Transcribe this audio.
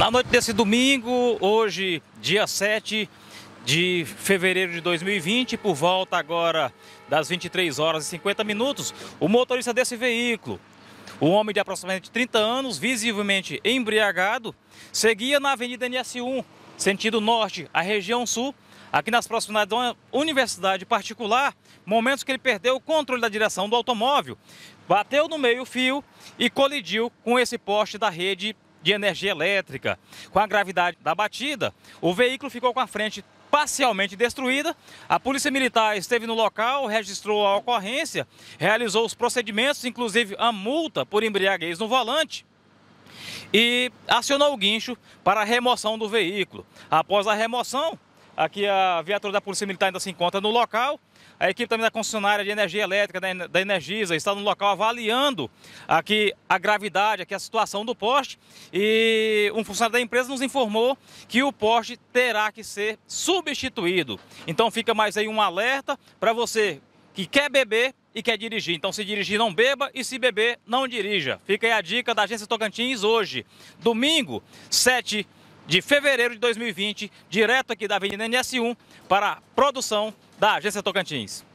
Na noite desse domingo, hoje, dia 7 de fevereiro de 2020, por volta agora das 23 horas e 50 minutos, o motorista desse veículo, um homem de aproximadamente 30 anos, visivelmente embriagado, seguia na Avenida NS1, sentido norte a região sul, aqui nas proximidades de uma universidade particular, momentos que ele perdeu o controle da direção do automóvel, bateu no meio-fio e colidiu com esse poste da rede de energia elétrica. Com a gravidade da batida, o veículo ficou com a frente parcialmente destruída. A Polícia Militar esteve no local, registrou a ocorrência, realizou os procedimentos, inclusive a multa por embriaguez no volante. E acionou o guincho para a remoção do veículo. Após a remoção, Aqui a viatura da Polícia Militar ainda se encontra no local. A equipe também da concessionária de energia elétrica, da Energisa, está no local avaliando aqui a gravidade, aqui a situação do poste. E um funcionário da empresa nos informou que o poste terá que ser substituído. Então fica mais aí um alerta para você que quer beber e quer dirigir. Então, se dirigir, não beba e se beber, não dirija. Fica aí a dica da Agência Tocantins hoje, domingo, 7 de fevereiro de 2020, direto aqui da Avenida NS1, para a produção da Agência Tocantins.